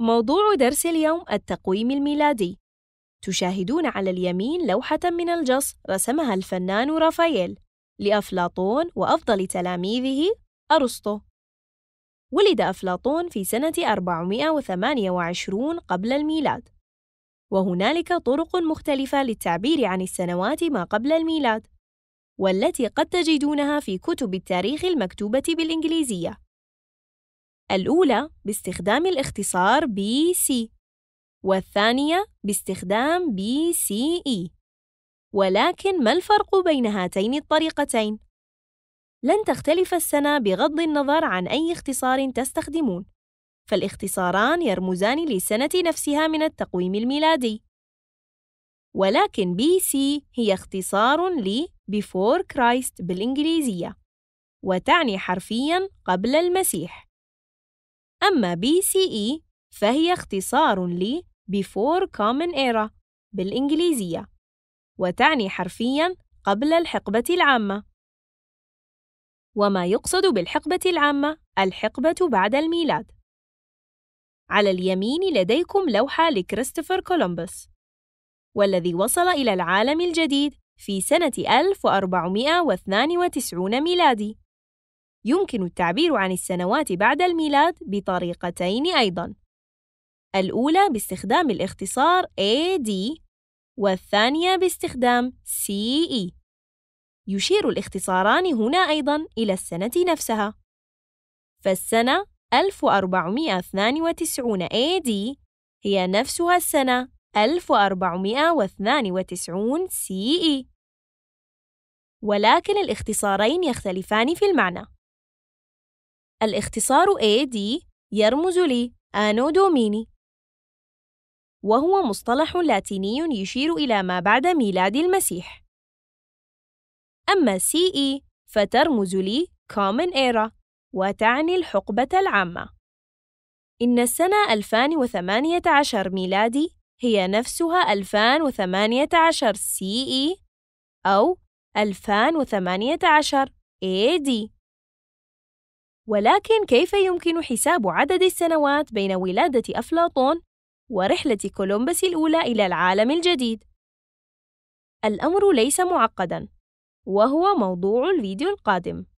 موضوع درس اليوم التقويم الميلادي تشاهدون على اليمين لوحة من الجص رسمها الفنان رافائيل لأفلاطون وأفضل تلاميذه أرسطو ولد أفلاطون في سنة 428 قبل الميلاد وهنالك طرق مختلفة للتعبير عن السنوات ما قبل الميلاد والتي قد تجدونها في كتب التاريخ المكتوبة بالإنجليزية الأولى باستخدام الاختصار BC والثانية باستخدام BCE ولكن ما الفرق بين هاتين الطريقتين؟ لن تختلف السنة بغض النظر عن أي اختصار تستخدمون فالاختصاران يرمزان للسنة نفسها من التقويم الميلادي ولكن بي سي هي اختصار ل before Christ بالإنجليزية وتعني حرفياً قبل المسيح أما BCE فهي اختصار ل Before Common Era بالإنجليزية وتعني حرفياً قبل الحقبة العامة وما يقصد بالحقبة العامة الحقبة بعد الميلاد على اليمين لديكم لوحة لكريستوفر كولومبوس والذي وصل إلى العالم الجديد في سنة 1492 ميلادي يمكن التعبير عن السنوات بعد الميلاد بطريقتين أيضًا. الأولى باستخدام الاختصار AD والثانية باستخدام CE. يشير الاختصاران هنا أيضًا إلى السنة نفسها. فالسنة 1492 AD هي نفسها السنة 1492 CE. ولكن الاختصارين يختلفان في المعنى. الاختصار AD يرمز لي آنو دوميني وهو مصطلح لاتيني يشير إلى ما بعد ميلاد المسيح أما CE فترمز لي Common Era وتعني الحقبة العامة إن السنة 2018 ميلادي هي نفسها 2018 CE أو 2018 AD ولكن كيف يمكن حساب عدد السنوات بين ولادة أفلاطون ورحلة كولومبس الأولى إلى العالم الجديد؟ الأمر ليس معقدًا، وهو موضوع الفيديو القادم.